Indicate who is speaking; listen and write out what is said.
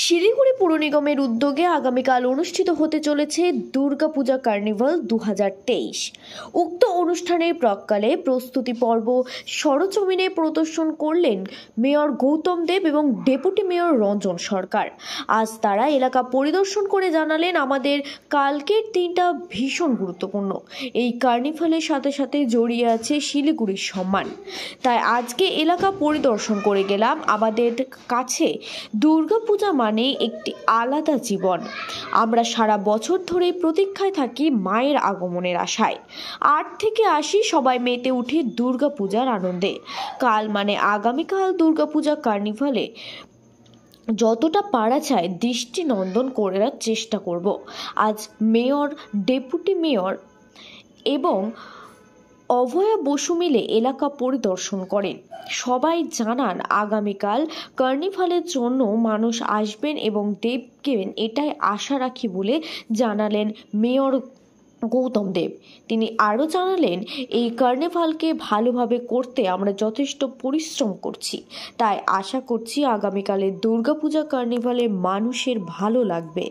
Speaker 1: শিলিগুড়ি পুর নিগমের উদ্যোগে আগামীকাল অনুষ্ঠিত হতে চলেছে দুর্গাপূজা কার্নিভাল দু উক্ত অনুষ্ঠানের প্রাককালে প্রস্তুতি পর্ব সরজমিনে প্রদর্শন করলেন মেয়র গৌতম দেব এবং ডেপুটি মেয়র রঞ্জন সরকার আজ তারা এলাকা পরিদর্শন করে জানালেন আমাদের কালকের দিনটা ভীষণ গুরুত্বপূর্ণ এই কার্নিভালের সাথে সাথে জড়িয়ে আছে শিলিগুড়ির সম্মান তাই আজকে এলাকা পরিদর্শন করে গেলাম আমাদের কাছে দুর্গাপূজা মানে একটি আলাদা জীবন আমরা সারা বছর ধরে প্রতীক্ষায় থাকি মায়ের আগমনের আশায় আট থেকে আসি সবাই মেতে উঠে দুর্গাপূজার আনন্দে কাল মানে আগামীকাল দুর্গাপূজা কার্নিভালে যতটা পারা দৃষ্টি নন্দন করার চেষ্টা করব আজ মেয়র ডেপুটি মেয়র এবং অভয়া বসু মিলে এলাকা পরিদর্শন করেন সবাই জানান আগামীকাল কার্নিভালের জন্য মানুষ আসবেন এবং দেবকেন এটাই আশা রাখি বলে জানালেন মেয়র গৌতম দেব তিনি আরও জানালেন এই কার্নিভালকে ভালোভাবে করতে আমরা যথেষ্ট পরিশ্রম করছি তাই আশা করছি আগামীকালের দুর্গাপূজা কার্নিভালে মানুষের ভালো লাগবে